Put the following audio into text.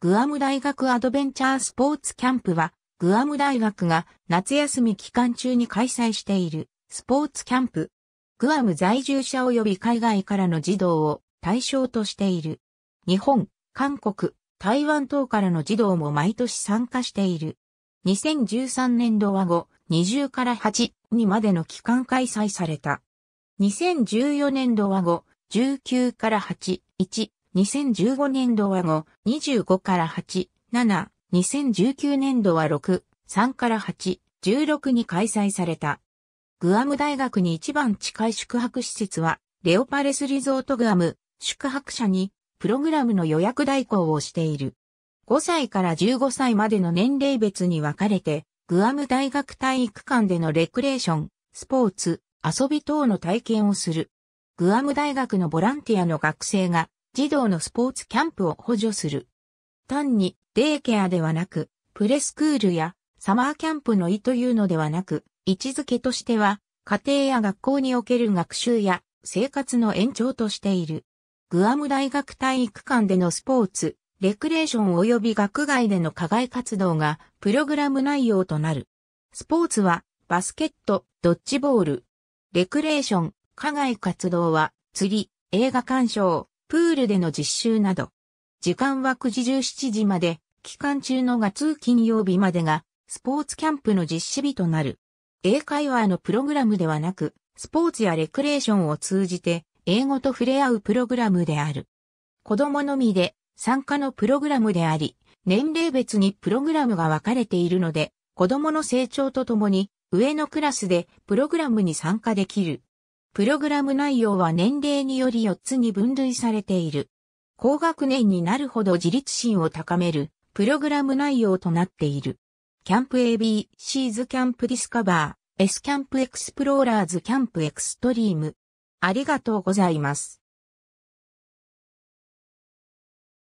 グアム大学アドベンチャースポーツキャンプは、グアム大学が夏休み期間中に開催しているスポーツキャンプ。グアム在住者及び海外からの児童を対象としている。日本、韓国、台湾等からの児童も毎年参加している。2013年度は後、20から8にまでの期間開催された。2014年度は後、19から8、1 2015年度は5、25から8、7、2019年度は6、3から8、16に開催された。グアム大学に一番近い宿泊施設は、レオパレスリゾートグアム、宿泊者に、プログラムの予約代行をしている。5歳から15歳までの年齢別に分かれて、グアム大学体育館でのレクレーション、スポーツ、遊び等の体験をする。グアム大学のボランティアの学生が児童のスポーツキャンプを補助する。単にデイケアではなく、プレスクールやサマーキャンプの意というのではなく、位置づけとしては、家庭や学校における学習や生活の延長としている。グアム大学体育館でのスポーツ、レクレーション及び学外での課外活動がプログラム内容となる。スポーツはバスケット、ドッジボール。レクレーション、課外活動は釣り、映画鑑賞、プールでの実習など。時間は9時17時まで、期間中の月金曜日までが、スポーツキャンプの実施日となる。英会話のプログラムではなく、スポーツやレクレーションを通じて、英語と触れ合うプログラムである。子供のみで、参加のプログラムであり、年齢別にプログラムが分かれているので、子供の成長とともに、上のクラスでプログラムに参加できる。プログラム内容は年齢により4つに分類されている。高学年になるほど自立心を高める、プログラム内容となっている。キャンプ AB、シーズキャンプディスカバー、S キャンプエクスプローラーズキャンプエクストリーム。ありがとうございます。